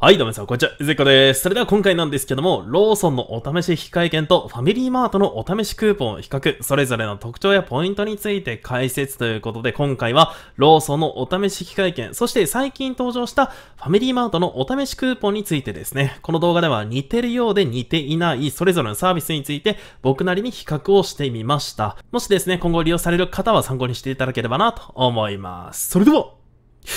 はい、どうも皆さん、こんにちは。ゆずこです。それでは今回なんですけども、ローソンのお試し引換券とファミリーマートのお試しクーポンを比較、それぞれの特徴やポイントについて解説ということで、今回はローソンのお試し引換券、そして最近登場したファミリーマートのお試しクーポンについてですね、この動画では似てるようで似ていないそれぞれのサービスについて僕なりに比較をしてみました。もしですね、今後利用される方は参考にしていただければなと思います。それでは、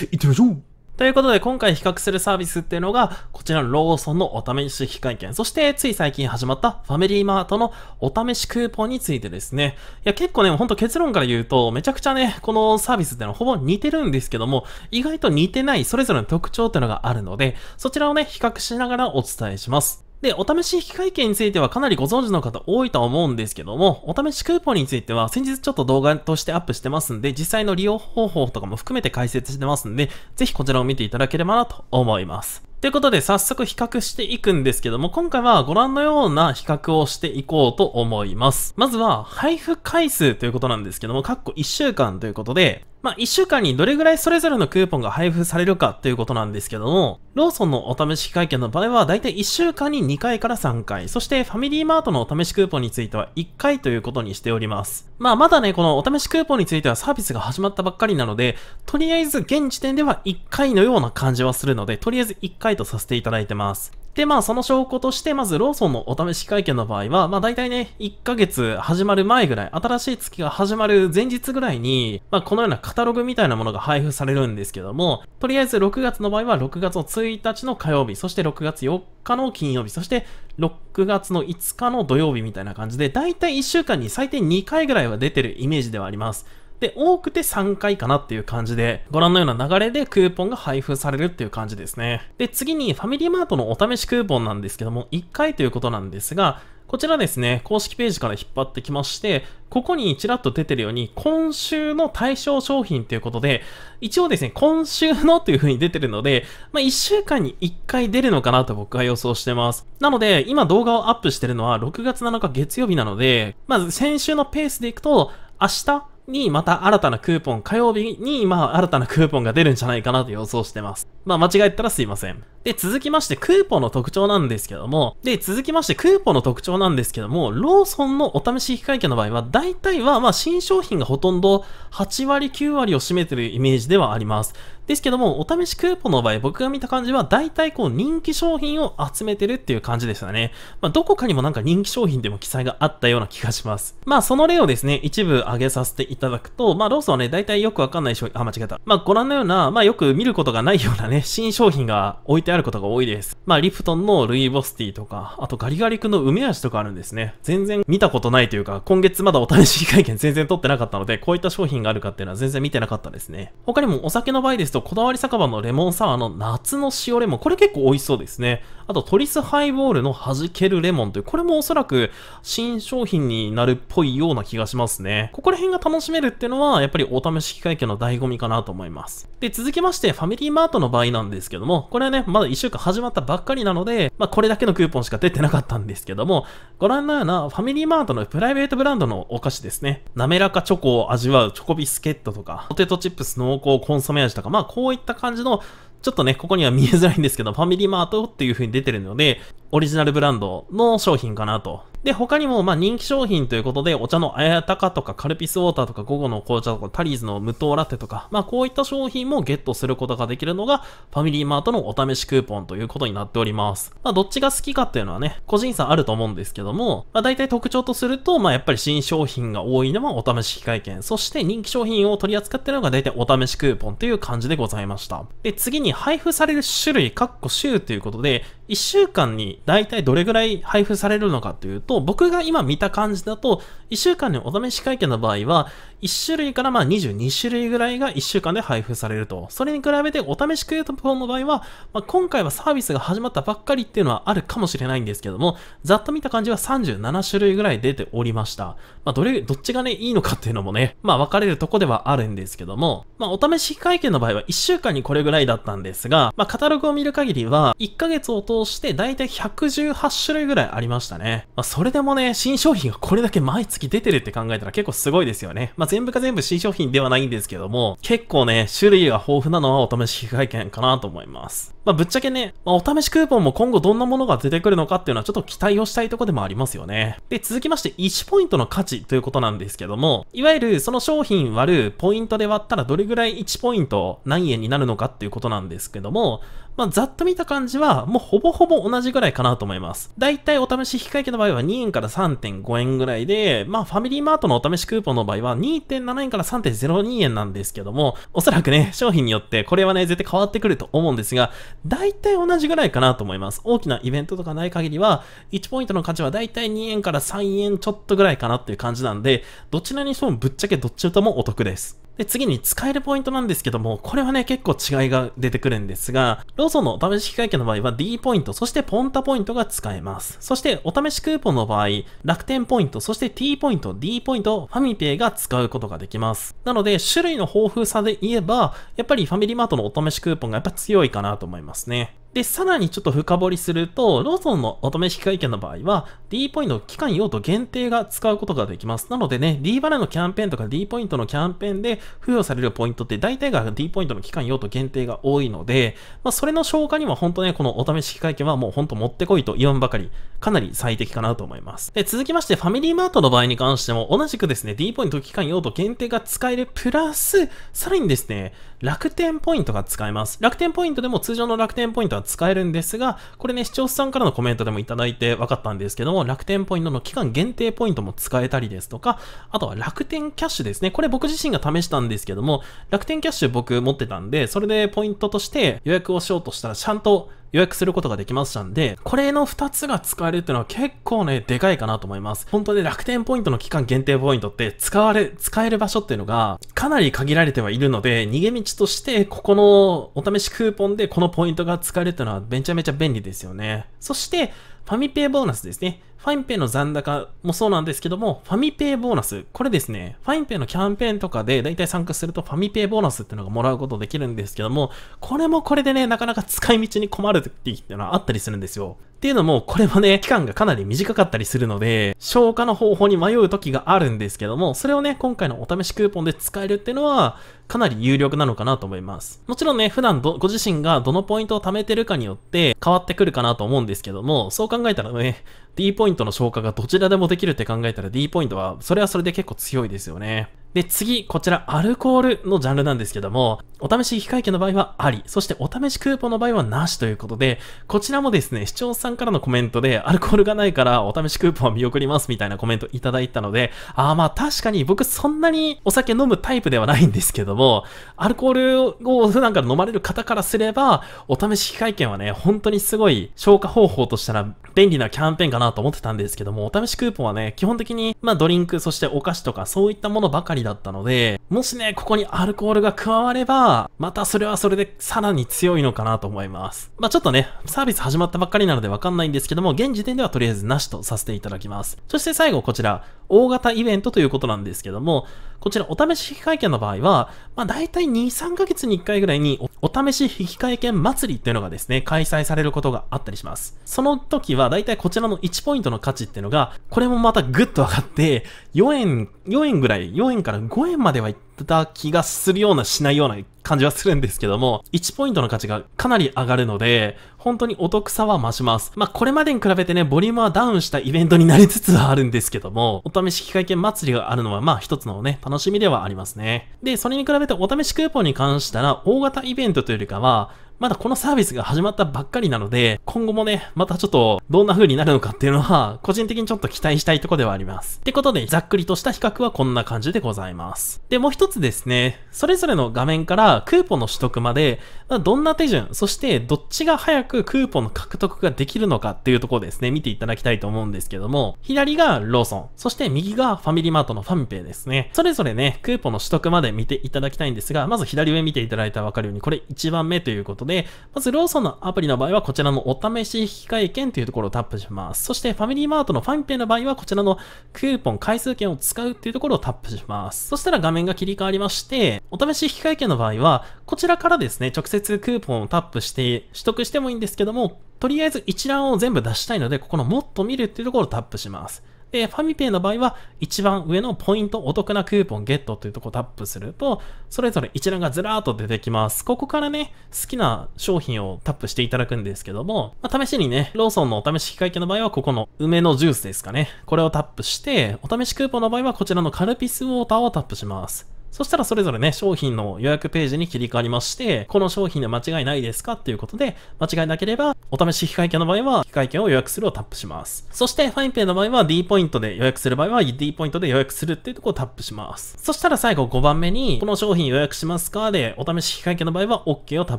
行ってみましょうということで、今回比較するサービスっていうのが、こちらのローソンのお試し期間券、そしてつい最近始まったファミリーマートのお試しクーポンについてですね。いや、結構ね、ほんと結論から言うと、めちゃくちゃね、このサービスってのはほぼ似てるんですけども、意外と似てないそれぞれの特徴っていうのがあるので、そちらをね、比較しながらお伝えします。で、お試し引換券についてはかなりご存知の方多いとは思うんですけども、お試しクーポンについては先日ちょっと動画としてアップしてますんで、実際の利用方法とかも含めて解説してますんで、ぜひこちらを見ていただければなと思います。ということで早速比較していくんですけども、今回はご覧のような比較をしていこうと思います。まずは配布回数ということなんですけども、括弧1週間ということで、まあ、週間にどれぐらいそれぞれのクーポンが配布されるかということなんですけども、ローソンのお試し会見の場合は、だいたい一週間に2回から3回、そしてファミリーマートのお試しクーポンについては1回ということにしております。まあ、まだね、このお試しクーポンについてはサービスが始まったばっかりなので、とりあえず現時点では1回のような感じはするので、とりあえず1回とさせていただいてます。で、まあ、その証拠として、まず、ローソンのお試し会見の場合は、まあ、大体ね、1ヶ月始まる前ぐらい、新しい月が始まる前日ぐらいに、まあ、このようなカタログみたいなものが配布されるんですけども、とりあえず6月の場合は、6月の1日の火曜日、そして6月4日の金曜日、そして6月の5日の土曜日みたいな感じで、大体1週間に最低2回ぐらいは出てるイメージではあります。で、多くて3回かなっていう感じで、ご覧のような流れでクーポンが配布されるっていう感じですね。で、次にファミリーマートのお試しクーポンなんですけども、1回ということなんですが、こちらですね、公式ページから引っ張ってきまして、ここにちらっと出てるように、今週の対象商品ということで、一応ですね、今週のという風に出てるので、まあ、1週間に1回出るのかなと僕は予想してます。なので、今動画をアップしてるのは6月7日月曜日なので、まず先週のペースでいくと、明日、にまた新たなクーポン、火曜日にまあ新たなクーポンが出るんじゃないかなと予想してます。まあ間違えたらすいません。で、続きまして、クーポンの特徴なんですけども、で、続きまして、クーポンの特徴なんですけども、ローソンのお試し引換券の場合は、大体は、まあ、新商品がほとんど8割、9割を占めてるイメージではあります。ですけども、お試しクーポンの場合、僕が見た感じは、大体こう、人気商品を集めてるっていう感じでしたね。まあ、どこかにもなんか人気商品でも記載があったような気がします。まあ、その例をですね、一部挙げさせていただくと、まあ、ローソンはね、大体よくわかんない商品、あ、間違えた。まあ、ご覧のような、まあ、よく見ることがないようなね、新商品が置いてあるることが多いです。まあ、リプトンのルイボスティーとか、あとガリガリ君の梅味とかあるんですね。全然見たことないというか、今月まだお試し会見全然取ってなかったので、こういった商品があるかっていうのは全然見てなかったですね。他にもお酒の場合ですと、こだわり酒場のレモンサワーの夏の塩レモン、これ結構美味しそうですね。あと、トリスハイボールの弾けるレモンという、これもおそらく新商品になるっぽいような気がしますね。ここら辺が楽しめるっていうのは、やっぱりお試し会見の醍醐味かなと思います。で、続きまして、ファミリーマートの場合なんですけども、これはね、まだ1週間始まったばっかりなので、まあ、これだけのクーポンしか出てなかったんですけども、ご覧のようなファミリーマートのプライベートブランドのお菓子ですね。滑らかチョコを味わうチョコビスケットとか、ポテトチップス濃厚コンソメ味とか、まあ、こういった感じのちょっとね、ここには見えづらいんですけど、ファミリーマートっていう風に出てるので、オリジナルブランドの商品かなとで、他にも、ま人気商品ということで、お茶のあやたかとか、カルピスウォーターとか、午後の紅茶とか、タリーズの無糖ラテとか、まあ、こういった商品もゲットすることができるのが、ファミリーマートのお試しクーポンということになっております。まあ、どっちが好きかっていうのはね、個人差あると思うんですけども、まあ、大体特徴とすると、まあ、やっぱり新商品が多いのはお試し機会券、そして人気商品を取り扱ってるのが大体お試しクーポンという感じでございました。で、次に配布される種類、かっこ週ということで、1週間に大体どれぐらい配布されるのかというと、僕が今見た感じだと、1週間にお試し会見の場合は、1種類からまあ22種類ぐらいが1週間で配布されると。それに比べてお試しクエーポンの場合は、まあ、今回はサービスが始まったばっかりっていうのはあるかもしれないんですけども、ざっと見た感じは37種類ぐらい出ておりました。まあ、どれ、どっちがね、いいのかっていうのもね、まあ分かれるとこではあるんですけども、まあお試し会見の場合は1週間にこれぐらいだったんですが、まあカタログを見る限りは、1ヶ月を通してだいたい118種類ぐらいありましたね。まあそれでもね、新商品がこれだけ毎月出てるって考えたら結構すごいですよね。まあ全部が全部新商品ではないんですけども、結構ね、種類が豊富なのはお試し会見かなと思います。まあ、ぶっちゃけね、まあ、お試しクーポンも今後どんなものが出てくるのかっていうのはちょっと期待をしたいとこでもありますよね。で、続きまして1ポイントの価値ということなんですけども、いわゆるその商品割るポイントで割ったらどれぐらい1ポイント何円になるのかっていうことなんですけども、まあ、ざっと見た感じは、もうほぼほぼ同じぐらいかなと思います。だいたいお試し引換券の場合は2円から3.5円ぐらいで、まあ、ファミリーマートのお試しクーポンの場合は2.7円から3.02円なんですけども、おそらくね、商品によってこれはね、絶対変わってくると思うんですが、だいたい同じぐらいかなと思います。大きなイベントとかない限りは、1ポイントの価値はだいたい2円から3円ちょっとぐらいかなっていう感じなんで、どちらにしてもぶっちゃけどっちともお得です。で、次に使えるポイントなんですけども、これはね、結構違いが出てくるんですが、ローソンのお試し会計の場合は D ポイント、そしてポンタポイントが使えます。そしてお試しクーポンの場合、楽天ポイント、そして T ポイント、D ポイント、ファミペイが使うことができます。なので、種類の豊富さで言えば、やっぱりファミリーマートのお試しクーポンがやっぱ強いかなと思いますね。で、さらにちょっと深掘りすると、ローソンのお試し機会券の場合は、D ポイントの期間用途限定が使うことができます。なのでね、D バラのキャンペーンとか D ポイントのキャンペーンで付与されるポイントって大体が D ポイントの期間用途限定が多いので、まあ、それの消化には本当ね、このお試し機会券はもう本当もってこいと言わんばかり、かなり最適かなと思います。で、続きまして、ファミリーマートの場合に関しても、同じくですね、D ポイント期間用途限定が使えるプラス、さらにですね、楽天ポイントが使えます。楽天ポイントでも通常の楽天ポイントは使えるんですが、これね、視聴者さんからのコメントでもいただいて分かったんですけども、楽天ポイントの期間限定ポイントも使えたりですとか、あとは楽天キャッシュですね。これ僕自身が試したんですけども、楽天キャッシュ僕持ってたんで、それでポイントとして予約をしようとしたら、ちゃんと予約することができましたんで、これの2つが使えるっていうのは結構ね、でかいかなと思います。本当に楽天ポイントの期間限定ポイントって使われ、使える場所っていうのがかなり限られてはいるので、逃げ道としてここのお試しクーポンでこのポイントが使えるっていうのはめちゃめちゃ便利ですよね。そして、ファミペイボーナスですね。ファインペイの残高もそうなんですけども、ファミペイボーナス。これですね、ファインペイのキャンペーンとかで大体参加するとファミペイボーナスっていうのがもらうことできるんですけども、これもこれでね、なかなか使い道に困る時っていうのはあったりするんですよ。っていうのも、これもね、期間がかなり短かったりするので、消化の方法に迷う時があるんですけども、それをね、今回のお試しクーポンで使えるっていうのは、かなり有力なのかなと思います。もちろんね、普段ご自身がどのポイントを貯めてるかによって変わってくるかなと思うんですけども、そう考えたらね、D ポイントの消化がどちらでもできるって考えたら D ポイントは、それはそれで結構強いですよね。で、次、こちら、アルコールのジャンルなんですけども、お試し非会券の場合はあり、そしてお試しクーポンの場合はなしということで、こちらもですね、視聴者さんからのコメントで、アルコールがないからお試しクーポンは見送りますみたいなコメントいただいたので、ああまあ確かに僕そんなにお酒飲むタイプではないんですけども、アルコールを普段から飲まれる方からすれば、お試し非会券はね、本当にすごい消化方法としたら便利なキャンペーンかなと思ってたんですけども、お試しクーポンはね、基本的に、まあドリンク、そしてお菓子とかそういったものばかりりだったので、もしね、ここにアルコールが加われば、またそれはそれでさらに強いのかなと思います。まあ、ちょっとね、サービス始まったばっかりなのでわかんないんですけども、現時点ではとりあえずなしとさせていただきます。そして最後こちら、大型イベントということなんですけども、こちらお試し引換券の場合は、まあ大体2、3ヶ月に1回ぐらいにお試し引換券祭りっていうのがですね、開催されることがあったりします。その時は大体こちらの1ポイントの価値っていうのが、これもまたグッと上がって、4円、4円ぐらい、4円から5円まではいって、た気がするようなしないような感じはするんですけども、1ポイントの価値がかなり上がるので、本当にお得さは増します。まあ、これまでに比べてね、ボリュームはダウンしたイベントになりつつはあるんですけども、お試し機会券祭りがあるのは、まあ、一つのね、楽しみではありますね。で、それに比べてお試しクーポンに関したら、大型イベントというよりかは、まだこのサービスが始まったばっかりなので、今後もね、またちょっとどんな風になるのかっていうのは、個人的にちょっと期待したいとこではあります。ってことで、ざっくりとした比較はこんな感じでございます。で、もう一つですね、それぞれの画面からクーポンの取得まで、どんな手順、そしてどっちが早くクーポンの獲得ができるのかっていうところですね、見ていただきたいと思うんですけども、左がローソン、そして右がファミリーマートのファミペイですね。それぞれね、クーポンの取得まで見ていただきたいんですが、まず左上見ていただいたらわかるように、これ1番目ということで、で、まずローソンのアプリの場合はこちらのお試し引換券というところをタップします。そしてファミリーマートのファンペイの場合はこちらのクーポン回数券を使うっていうところをタップします。そしたら画面が切り替わりまして、お試し引換券の場合は、こちらからですね、直接クーポンをタップして取得してもいいんですけども、とりあえず一覧を全部出したいので、ここのもっと見るっていうところをタップします。で、ファミペイの場合は、一番上のポイントお得なクーポンゲットというとこをタップすると、それぞれ一覧がずらーっと出てきます。ここからね、好きな商品をタップしていただくんですけども、まあ、試しにね、ローソンのお試し引換券の場合は、ここの梅のジュースですかね。これをタップして、お試しクーポンの場合は、こちらのカルピスウォーターをタップします。そしたらそれぞれね、商品の予約ページに切り替わりまして、この商品で間違いないですかっていうことで、間違いなければ、お試し引換券の場合は、引換券を予約するをタップします。そして、ファインペイの場合は D ポイントで予約する場合は D ポイントで予約するっていうとこをタップします。そしたら最後5番目に、この商品予約しますかで、お試し引換券の場合は OK をタッ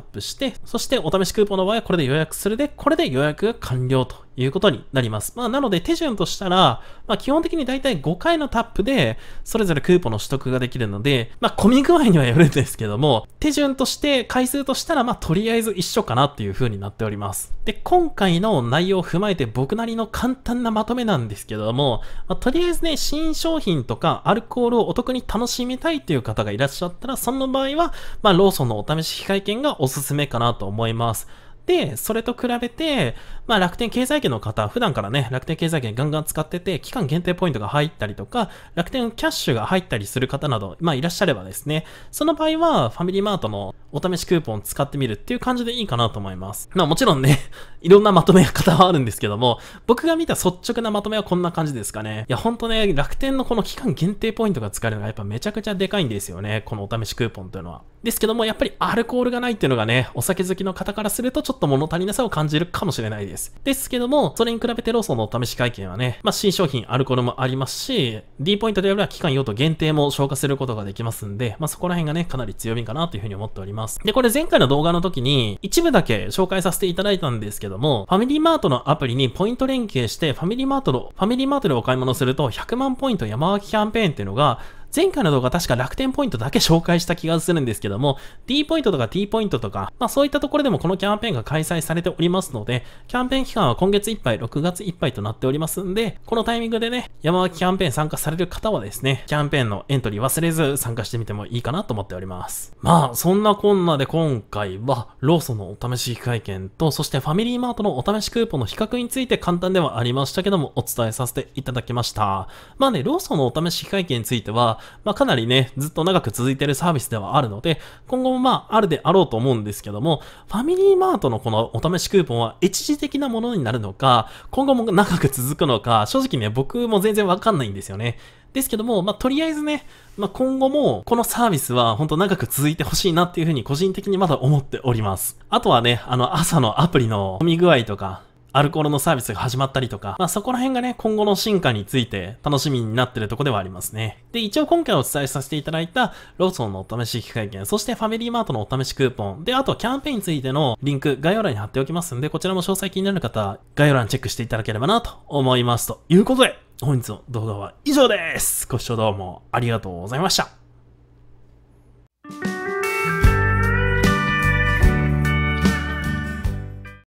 プして、そしてお試しクーポンの場合はこれで予約するで、これで予約が完了ということになります。まあ、なので手順としたら、まあ、基本的に大体5回のタップで、それぞれクーポンの取得ができるので、まあ、混み具合にはよるんですけども、手順として回数としたら、まあ、とりあえず一緒かなっていう風になっております。で、今回の内容を踏まえて僕なりの簡単なまとめなんですけども、まあ、とりあえずね、新商品とかアルコールをお得に楽しみたいっていう方がいらっしゃったら、その場合は、まあ、ローソンのお試し機会券がおすすめかなと思います。で、それと比べて、まあ、楽天経済圏の方、普段からね、楽天経済圏ガンガン使ってて、期間限定ポイントが入ったりとか、楽天キャッシュが入ったりする方など、まあ、いらっしゃればですね、その場合は、ファミリーマートのお試しクーポン使ってみるっていう感じでいいかなと思います。まあ、もちろんね いろんなまとめ方はあるんですけども、僕が見た率直なまとめはこんな感じですかね。いや、ほんとね、楽天のこの期間限定ポイントが使えるのがやっぱめちゃくちゃでかいんですよね。このお試しクーポンというのは。ですけども、やっぱりアルコールがないっていうのがね、お酒好きの方からするとちょっと物足りなさを感じるかもしれないです。。ですけども、それに比べてローソンのお試し会見はね、まあ、新商品アルコールもありますし、D ポイントであれは期間用途限定も消化することができますんで、まあ、そこら辺がね、かなり強みかなというふうに思っております。で、これ前回の動画の時に、一部だけ紹介させていただいたんですけども、ファミリーマートのアプリにポイント連携して、ファミリーマートの、ファミリーマートでお買い物すると100万ポイント山脇キャンペーンっていうのが、前回の動画確か楽天ポイントだけ紹介した気がするんですけども、D ポイントとか T ポイントとか、まあそういったところでもこのキャンペーンが開催されておりますので、キャンペーン期間は今月いっぱい、6月いっぱいとなっておりますんで、このタイミングでね、山脇キャンペーン参加される方はですね、キャンペーンのエントリー忘れず参加してみてもいいかなと思っております。まあ、そんなこんなで今回は、ローソンのお試し会見と、そしてファミリーマートのお試しクーポンの比較について簡単ではありましたけども、お伝えさせていただきました。まあね、ローソンのお試し会見については、まあ、かなりね、ずっと長く続いてるサービスではあるので、今後もまあ、あるであろうと思うんですけども、ファミリーマートのこのお試しクーポンは一時的なものになるのか、今後も長く続くのか、正直ね、僕も全然わかんないんですよね。ですけども、まあ、とりあえずね、まあ、今後も、このサービスは、ほんと長く続いてほしいなっていうふうに、個人的にまだ思っております。あとはね、あの、朝のアプリの混み具合とか、アルコールのサービスが始まったりとか、まあそこら辺がね、今後の進化について楽しみになってるとこではありますね。で、一応今回お伝えさせていただいた、ローソンのお試し機会券、そしてファミリーマートのお試しクーポン、で、あとキャンペーンについてのリンク、概要欄に貼っておきますんで、こちらも詳細気になる方、概要欄チェックしていただければなと思います。ということで、本日の動画は以上です。ご視聴どうもありがとうございました。